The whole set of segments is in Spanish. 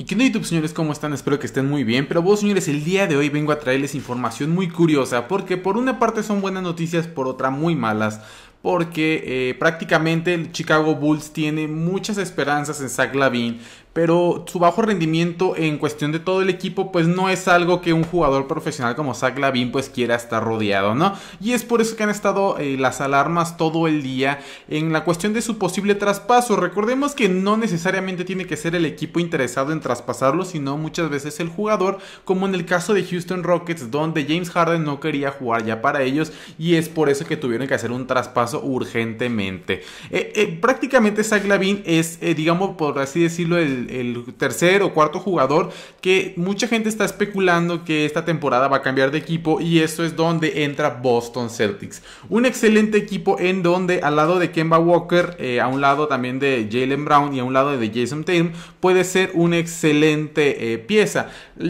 ¿Y qué onda YouTube señores? ¿Cómo están? Espero que estén muy bien, pero vos señores el día de hoy vengo a traerles información muy curiosa porque por una parte son buenas noticias, por otra muy malas porque eh, prácticamente el Chicago Bulls tiene muchas esperanzas en Zach Lavin, pero su bajo rendimiento en cuestión de todo el equipo pues no es algo que un jugador profesional como Zach Lavin pues quiera estar rodeado, ¿no? Y es por eso que han estado eh, las alarmas todo el día en la cuestión de su posible traspaso. Recordemos que no necesariamente tiene que ser el equipo interesado en traspasarlo, sino muchas veces el jugador, como en el caso de Houston Rockets donde James Harden no quería jugar ya para ellos y es por eso que tuvieron que hacer un traspaso urgentemente. Eh, eh, prácticamente Zach Lavin es, digamos, por así decirlo, el el, tercer o cuarto jugador que mucha gente está especulando que esta temporada va a cambiar de equipo y eso es donde entra Boston Celtics. Un excelente equipo en donde al lado de Kemba Walker, eh, a un lado también de Jalen Brown y a un lado de Jason Tatum, puede ser una excelente eh, pieza.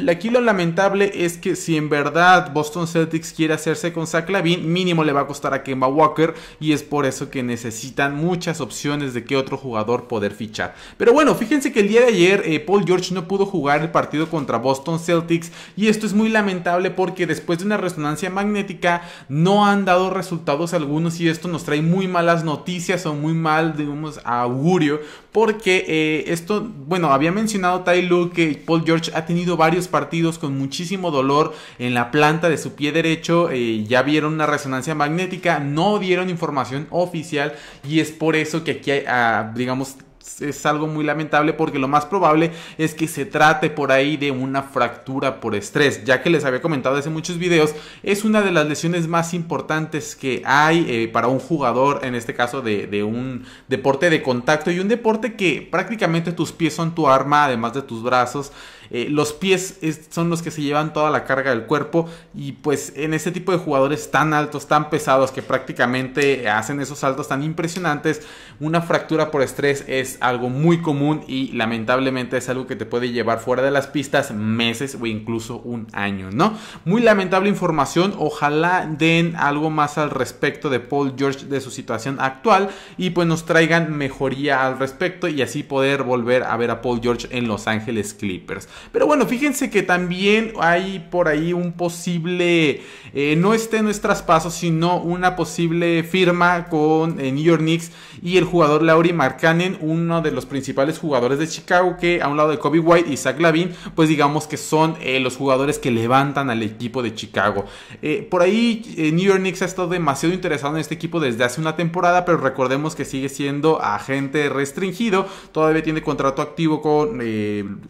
Aquí lo lamentable es que si en verdad Boston Celtics quiere hacerse con Zach Lavin, mínimo le va a costar a Kemba Walker y es por eso que necesitan muchas opciones de qué otro jugador poder fichar. Pero bueno, fíjense que el día de ayer eh, Paul George no pudo jugar el partido contra Boston Celtics y esto es muy lamentable porque después de una resonancia magnética no han dado resultados algunos y esto nos trae muy malas noticias o muy mal, digamos, augurio porque eh, esto, bueno, había mencionado Tyloo que Paul George ha tenido varios partidos con muchísimo dolor en la planta de su pie derecho, eh, ya vieron una resonancia magnética, no dieron información oficial y es por eso que aquí, ah, digamos, es algo muy lamentable porque lo más probable es que se trate por ahí de una fractura por estrés, ya que les había comentado hace muchos videos, es una de las lesiones más importantes que hay eh, para un jugador, en este caso de, un deporte de contacto y un deporte que prácticamente tus pies son tu arma, además de tus brazos. Eh, los pies son los que se llevan toda la carga del cuerpo y pues en este tipo de jugadores tan altos, tan pesados que prácticamente hacen esos saltos tan impresionantes, una fractura por estrés es algo muy común y lamentablemente es algo que te puede llevar fuera de las pistas meses o incluso un año, ¿no? Muy lamentable información, ojalá den algo más al respecto de Paul George de su situación actual y pues nos traigan mejoría al respecto y así poder volver a ver a Paul George en Los Ángeles Clippers. Pero bueno, fíjense que también hay por ahí un posible, eh, no esté en nuestras pasos, sino una posible firma con eh, New York Knicks y el jugador Lauri Markkanen, un uno de los principales jugadores de Chicago, que a un lado de Kobe White y Zach Lavin, pues digamos que son eh, los jugadores que levantan al equipo de Chicago. Eh, por ahí eh, New York Knicks ha estado demasiado interesado en este equipo desde hace una temporada, pero recordemos que sigue siendo agente restringido, todavía tiene contrato activo con,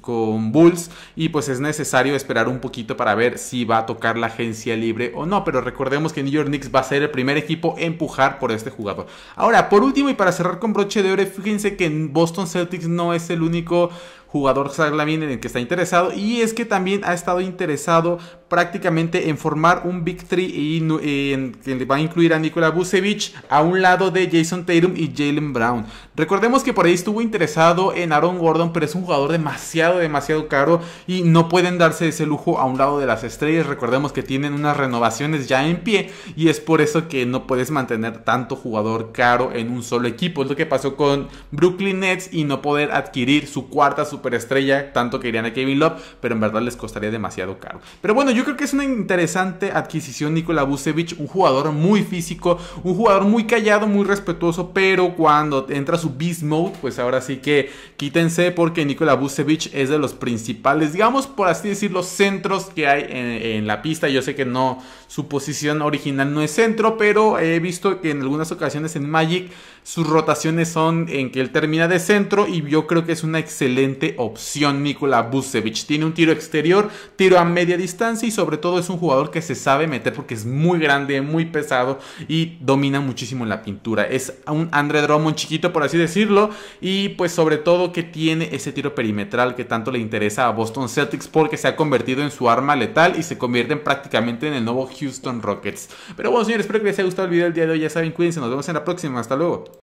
con Bulls y pues es necesario esperar un poquito para ver si va a tocar la agencia libre o no, pero recordemos que New York Knicks va a ser el primer equipo a empujar por este jugador. Ahora, por último y para cerrar con broche de oro, fíjense que Boston Celtics no es el único jugador Zach en el que está interesado. Y es que también ha estado interesado prácticamente en formar un Big Three y, en, que va a incluir a Nikola Vucevic a un lado de Jason Tatum y Jalen Brown. Recordemos que por ahí estuvo interesado en Aaron Gordon, pero es un jugador demasiado, demasiado caro y no pueden darse ese lujo a un lado de las estrellas. Recordemos que tienen unas renovaciones ya en pie y es por eso que no puedes mantener tanto jugador caro en un solo equipo. Es lo que pasó con Brooklyn Nets y no poder adquirir su cuarta, su superestrella, tanto que irían a Kevin Love, pero en verdad les costaría demasiado caro. Pero bueno, yo creo que es una interesante adquisición Nikola Vucevic, un jugador muy físico, un jugador muy callado, muy respetuoso, pero cuando entra su beast mode, pues ahora sí que quítense porque Nikola Vucevic es de los principales, digamos por así decirlo, centros que hay en, en la pista. Yo sé que no, su posición original no es centro, pero he visto que en algunas ocasiones en Magic sus rotaciones son en que él termina de centro y yo creo que es una excelente opción Nikola Vucevic. Tiene un tiro exterior, tiro a media distancia y sobre todo es un jugador que se sabe meter porque es muy grande, muy pesado y domina muchísimo en la pintura. Es un Andre Drummond chiquito por así decirlo y pues sobre todo que tiene ese tiro perimetral que tanto le interesa a Boston Celtics porque se ha convertido en su arma letal y se convierte en prácticamente en el nuevo Houston Rockets. Pero bueno señores, espero que les haya gustado el video del día de hoy. Ya saben, cuídense, nos vemos en la próxima. Hasta luego.